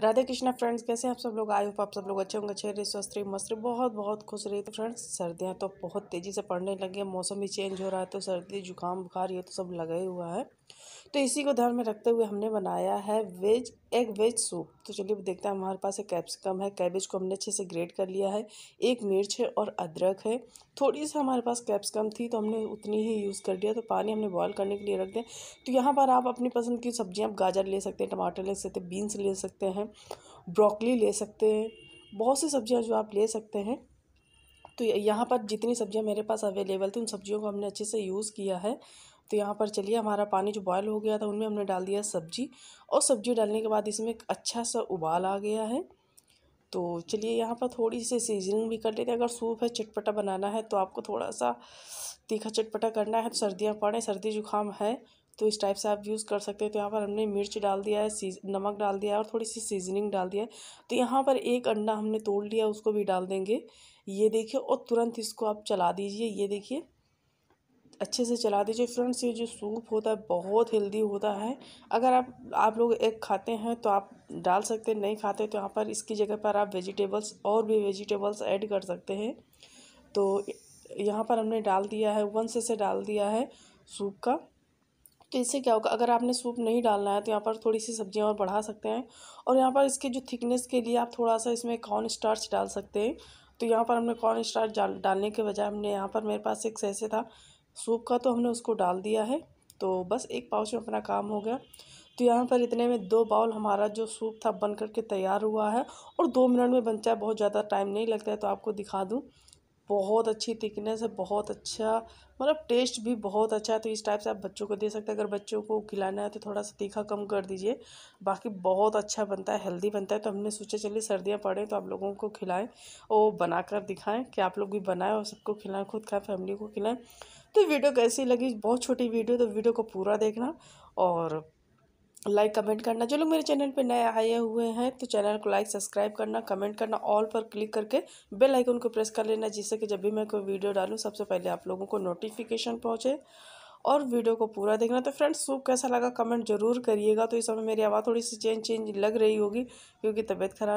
Radhe Krishna friends कैसे आप सब लोग आए होप आप सब लोग अच्छे होंगे अच्छे रहे स्वस्थ रहे मस्त रहे बहुत बहुत खुश रहे तो फ्रेंड्स सर्दियाँ तो बहुत तेज़ी से पड़ने लगी हैं मौसम भी चेंज हो रहा है तो सर्दी जुकाम बुखार ये तो सब लगा ही हुआ है तो इसी को ध्यान में रखते हुए हमने बनाया है वेज एग वेज सूप तो चलिए देखते हैं हमारे पास एक कैप्सिकम है कैबेज को हमने अच्छे से ग्रेट कर लिया है एक मिर्च है और अदरक है थोड़ी सी हमारे पास कैप्सिकम थी तो हमने उतनी ही यूज़ कर लिया तो पानी हमने बॉयल करने के लिए रख दें तो यहाँ पर आप अपनी पसंद की सब्जियाँ आप गाजर ले सकते हैं टमाटर ले सकते हैं बीन्स ले सकते हैं ब्रोकली ले सकते हैं बहुत सी सब्जियाँ जो आप ले सकते हैं तो यहाँ पर जितनी सब्जियाँ मेरे पास अवेलेबल थी उन सब्जियों को हमने अच्छे से यूज़ किया है तो यहाँ पर चलिए हमारा पानी जो बॉयल हो गया था उनमें हमने डाल दिया सब्जी और सब्जी डालने के बाद इसमें एक अच्छा सा उबाल आ गया है तो चलिए यहाँ पर थोड़ी सी सीजनिंग भी कर लेते हैं अगर सूप है चटपटा बनाना है तो आपको थोड़ा सा तीखा चटपटा करना है तो सर्दियाँ पड़े सर्दी जुकाम है तो इस टाइप से आप यूज़ कर सकते हैं तो यहाँ पर हमने मिर्च डाल दिया है सीज नमक डाल दिया है और थोड़ी सी सीजनिंग डाल दिया है तो यहाँ पर एक अंडा हमने तोड़ लिया उसको भी डाल देंगे ये देखिए और तुरंत इसको आप चला दीजिए ये देखिए अच्छे से चला दीजिए फ्रेंड्स ये जो सूप होता है बहुत हेल्दी होता है अगर आप आप लोग एग खाते हैं तो आप डाल सकते हैं नहीं खाते तो यहाँ पर इसकी जगह पर आप वेजिटेबल्स और भी वेजिटेबल्स ऐड कर सकते हैं तो यहाँ पर हमने डाल दिया है वन से से डाल दिया है सूप का तो इससे क्या होगा अगर आपने सूप नहीं डालना है तो यहाँ पर थोड़ी सी सब्जियाँ और बढ़ा सकते हैं और यहाँ पर इसके जो थिकनेस के लिए आप थोड़ा सा इसमें कॉर्न स्टार्च डाल सकते हैं तो यहाँ पर हमने कॉर्न स्टार्च डाल डालने के बजाय हमने यहाँ पर मेरे पास एक सैसे था सूप का तो हमने उसको डाल दिया है तो बस एक पाउच में अपना काम हो गया तो यहाँ पर इतने में दो बाउल हमारा जो सूप था बन करके तैयार हुआ है और दो मिनट में बनता है बहुत ज़्यादा टाइम नहीं लगता है तो आपको दिखा दूँ बहुत अच्छी थिकनेस है बहुत अच्छा मतलब टेस्ट भी बहुत अच्छा है तो इस टाइप से आप बच्चों को दे सकते हैं अगर बच्चों को खिलाना है तो थोड़ा सा तीखा कम कर दीजिए बाकी बहुत अच्छा बनता है हेल्दी बनता है तो हमने सोचा चलिए सर्दियाँ पड़े तो आप लोगों को खिलाएं और बना कर दिखाएँ कि आप लोग भी बनाएं और सबको खिलाएँ खुद खाएँ फैमिली को खिलाएँ तो वीडियो कैसी लगी बहुत छोटी वीडियो तो वीडियो को पूरा देखना और लाइक कमेंट करना जो लोग मेरे चैनल पे नए आए हुए हैं तो चैनल को लाइक सब्सक्राइब करना कमेंट करना ऑल पर क्लिक करके बेल आइकन को प्रेस कर लेना जिससे कि जब भी मैं कोई वीडियो डालूँ सबसे पहले आप लोगों को नोटिफिकेशन पहुँचे और वीडियो को पूरा देखना तो फ्रेंड्स सूप कैसा लगा कमेंट जरूर करिएगा तो इस समय मेरी आवाज़ थोड़ी सी चेंज चेंज लग रही होगी क्योंकि तबीयत खराब